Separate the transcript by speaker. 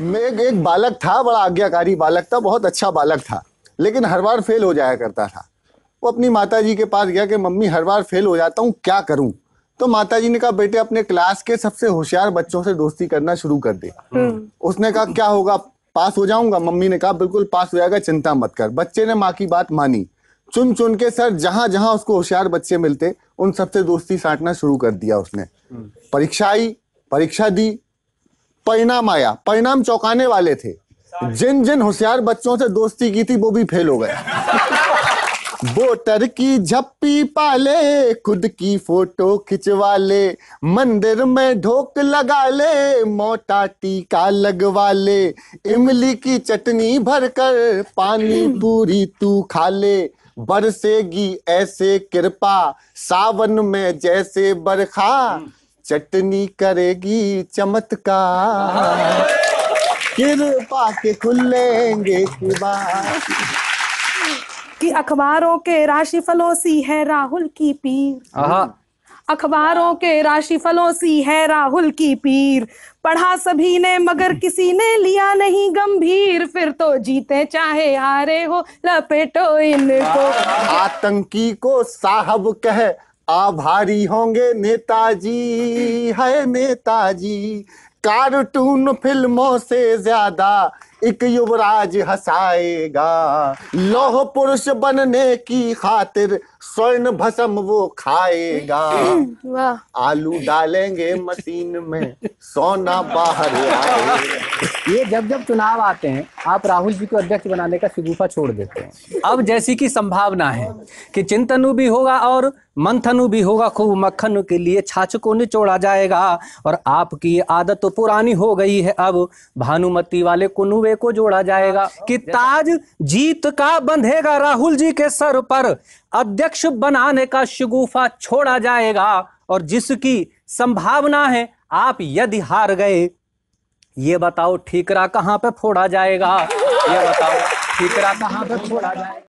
Speaker 1: एक एक बालक था बड़ा आज्ञाकारी बालक था बहुत अच्छा बालक था लेकिन हर बार फेल हो जाया करता था वो अपनी माता जी के पास गया कि मम्मी हर बार फेल हो जाता हूँ क्या करूँ तो माता जी ने कहा बेटे अपने क्लास के सबसे होशियार बच्चों से दोस्ती करना शुरू कर दे हम्म। उसने कहा क्या होगा पास हो जाऊंगा मम्मी ने कहा बिल्कुल पास हो जाएगा चिंता मत कर बच्चे ने माँ की बात मानी चुन चुन के सर जहां जहां उसको होशियार बच्चे मिलते उन सबसे दोस्ती साटना शुरू कर दिया उसने हम्म। परीक्षा आई परीक्षा दी परिणाम आया परिणाम चौंकाने वाले थे जिन जिन होशियार बच्चों से दोस्ती की थी वो भी फेल हो गए वोटर की झप्पी पाले खुद की फोटो खिंचवा ले मंदिर में ढोक लगा ले मोटा टीका लगवा ले इमली की चटनी भर कर पानी पूरी तू खा ले बरसेगी ऐसे कृपा सावन में जैसे बरखा हम्म। चटनी करेगी चमत्कार कृपा के खुलेंगे
Speaker 2: कि अखबारों के राशि फलों सी है राहुल की पीर अखबारों के राशि फलों सी है राहुल की पीर पढ़ा सभी ने मगर किसी
Speaker 1: ने लिया नहीं गंभीर फिर तो जीते चाहे हारे हो लपेटो इनको आतंकी को साहब कहे आभारी होंगे नेताजी है नेताजी कार्टून फिल्मों से ज्यादा एक युवराज हंसाएगा लोह पुरुष बनने की खातिर स्वर्ण भसम वो खाएगा आलू डालेंगे मशीन में सोना बाहर आएगा
Speaker 2: ये जब जब चुनाव आते हैं आप राहुल जी को अध्यक्ष बनाने का शिगुफा छोड़ देते हैं अब जैसी की संभावना है कि चिंतनु भी होगा और मंथनु भी होगा खूब मक्खन के लिए छाछ को निचोड़ा जाएगा और आपकी आदत तो पुरानी हो गई है अब भानुमति वाले कुनुवे को जोड़ा जाएगा कि ताज जीत का बंधेगा राहुल जी के सर पर अध्यक्ष बनाने का शिगुफा छोड़ा जाएगा और जिसकी संभावना है आप यदि हार गए ये बताओ ठीकरा कहाँ पे फोड़ा जाएगा ये बताओ ठीकरा कहाँ पे फोड़ा जाएगा